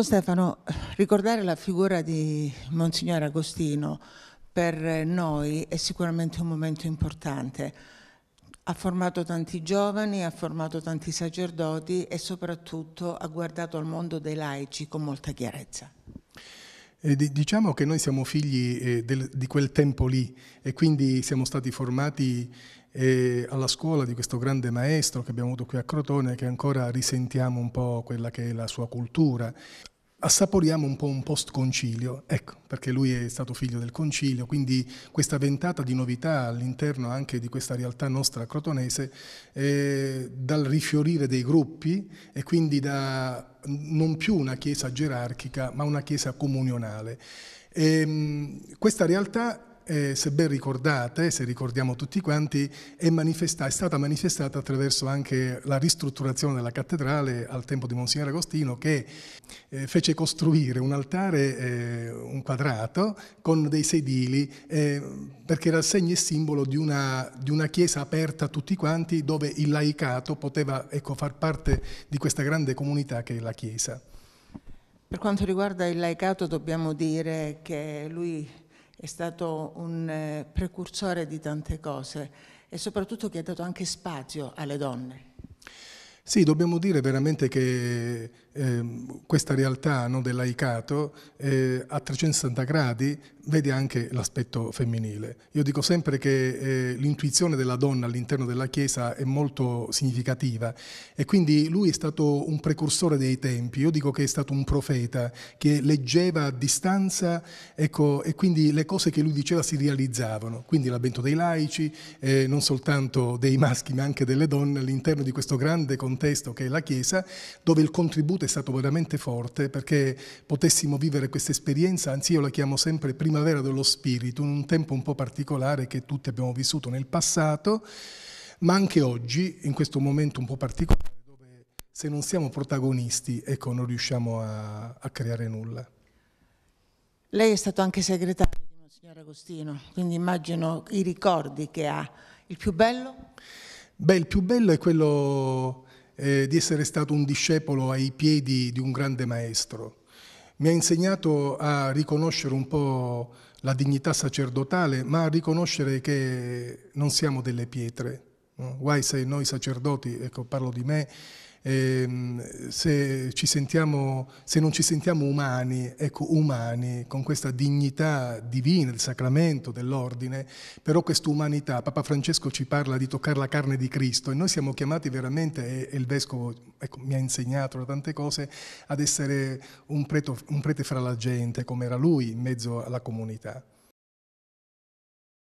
Don Stefano, ricordare la figura di Monsignor Agostino per noi è sicuramente un momento importante. Ha formato tanti giovani, ha formato tanti sacerdoti e soprattutto ha guardato al mondo dei laici con molta chiarezza. Eh, diciamo che noi siamo figli eh, del, di quel tempo lì e quindi siamo stati formati eh, alla scuola di questo grande maestro che abbiamo avuto qui a Crotone che ancora risentiamo un po' quella che è la sua cultura assaporiamo un po' un post-concilio, ecco, perché lui è stato figlio del concilio, quindi questa ventata di novità all'interno anche di questa realtà nostra crotonese, eh, dal rifiorire dei gruppi e quindi da non più una chiesa gerarchica, ma una chiesa comunionale. E, ehm, questa realtà eh, se ben ricordate, se ricordiamo tutti quanti, è, è, stata manifestata attraverso anche la ristrutturazione della cattedrale al tempo di Monsignor Agostino che eh, fece costruire un altare, eh, un quadrato, con dei sedili, eh, perché era segno e simbolo di una, di una, chiesa aperta a tutti quanti dove il laicato poteva ecco, far parte di questa grande comunità che è la chiesa. Per quanto riguarda il laicato dobbiamo dire che lui è stato un eh, precursore di tante cose e soprattutto che ha dato anche spazio alle donne. Sì, dobbiamo dire veramente che eh, questa realtà no, del laicato eh, a 360 gradi vede anche l'aspetto femminile. Io dico sempre che eh, l'intuizione della donna all'interno della Chiesa è molto significativa e quindi lui è stato un precursore dei tempi, io dico che è stato un profeta che leggeva a distanza ecco, e quindi le cose che lui diceva si realizzavano, quindi l'avvento dei laici, eh, non soltanto dei maschi ma anche delle donne all'interno di questo grande contesto che è la Chiesa, dove il contributo è è stato veramente forte perché potessimo vivere questa esperienza, anzi io la chiamo sempre primavera dello spirito, in un tempo un po' particolare che tutti abbiamo vissuto nel passato, ma anche oggi, in questo momento un po' particolare, dove se non siamo protagonisti, ecco, non riusciamo a, a creare nulla. Lei è stato anche segretario di Monsignor Agostino, quindi immagino i ricordi che ha. Il più bello? Beh, il più bello è quello eh, di essere stato un discepolo ai piedi di un grande maestro. Mi ha insegnato a riconoscere un po' la dignità sacerdotale, ma a riconoscere che non siamo delle pietre. Guai se noi sacerdoti, ecco parlo di me, eh, se, sentiamo, se, non ci sentiamo umani, ecco umani, con questa dignità divina del sacramento, dell'ordine, però questa umanità, Papa Francesco ci parla di toccare la carne di Cristo e noi siamo chiamati veramente, e, il Vescovo ecco, mi ha insegnato da tante cose, ad essere un, preto, un prete fra la gente, come era lui, in mezzo alla comunità.